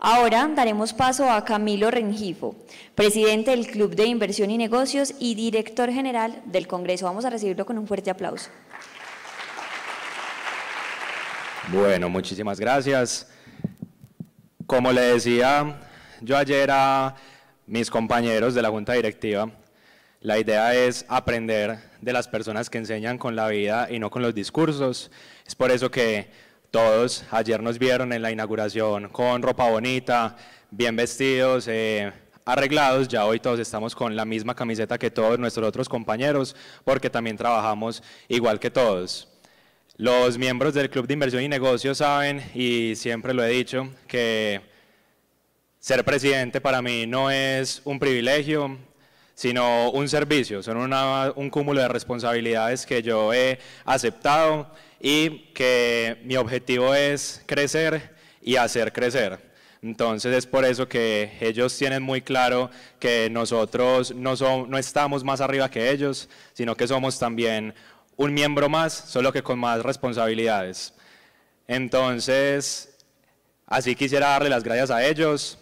Ahora daremos paso a Camilo Rengifo, presidente del Club de Inversión y Negocios y director general del Congreso. Vamos a recibirlo con un fuerte aplauso. Bueno, muchísimas gracias. Como le decía yo ayer a mis compañeros de la Junta Directiva, la idea es aprender de las personas que enseñan con la vida y no con los discursos. Es por eso que todos ayer nos vieron en la inauguración con ropa bonita, bien vestidos, eh, arreglados. Ya hoy todos estamos con la misma camiseta que todos nuestros otros compañeros porque también trabajamos igual que todos. Los miembros del Club de Inversión y Negocios saben, y siempre lo he dicho, que ser presidente para mí no es un privilegio, sino un servicio, son un cúmulo de responsabilidades que yo he aceptado y que mi objetivo es crecer y hacer crecer. Entonces es por eso que ellos tienen muy claro que nosotros no, no estamos más arriba que ellos, sino que somos también un miembro más, solo que con más responsabilidades. Entonces, así quisiera darle las gracias a ellos,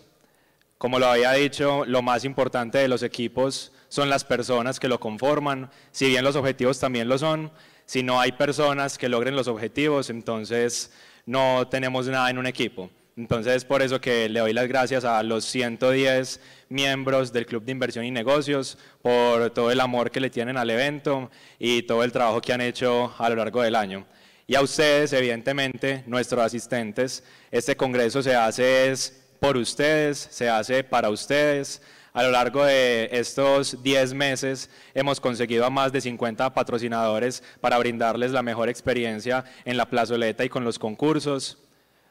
como lo había dicho, lo más importante de los equipos son las personas que lo conforman, si bien los objetivos también lo son, si no hay personas que logren los objetivos, entonces no tenemos nada en un equipo. Entonces, por eso que le doy las gracias a los 110 miembros del Club de Inversión y Negocios por todo el amor que le tienen al evento y todo el trabajo que han hecho a lo largo del año. Y a ustedes, evidentemente, nuestros asistentes, este congreso se hace es por ustedes, se hace para ustedes. A lo largo de estos 10 meses hemos conseguido a más de 50 patrocinadores para brindarles la mejor experiencia en la plazoleta y con los concursos.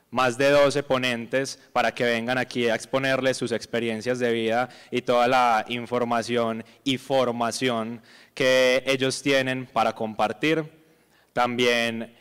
Más de 12 ponentes para que vengan aquí a exponerles sus experiencias de vida y toda la información y formación que ellos tienen para compartir. También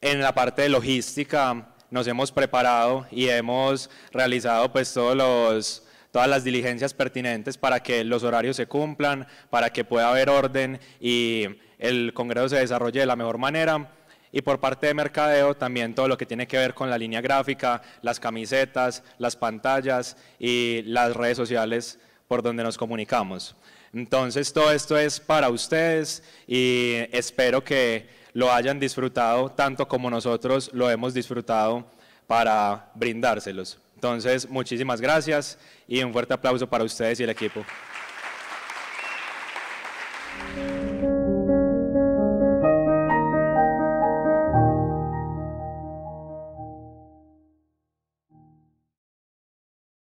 en la parte de logística nos hemos preparado y hemos realizado pues todos los todas las diligencias pertinentes para que los horarios se cumplan, para que pueda haber orden y el Congreso se desarrolle de la mejor manera. Y por parte de mercadeo también todo lo que tiene que ver con la línea gráfica, las camisetas, las pantallas y las redes sociales por donde nos comunicamos. Entonces todo esto es para ustedes y espero que lo hayan disfrutado tanto como nosotros lo hemos disfrutado para brindárselos. Entonces, muchísimas gracias y un fuerte aplauso para ustedes y el equipo.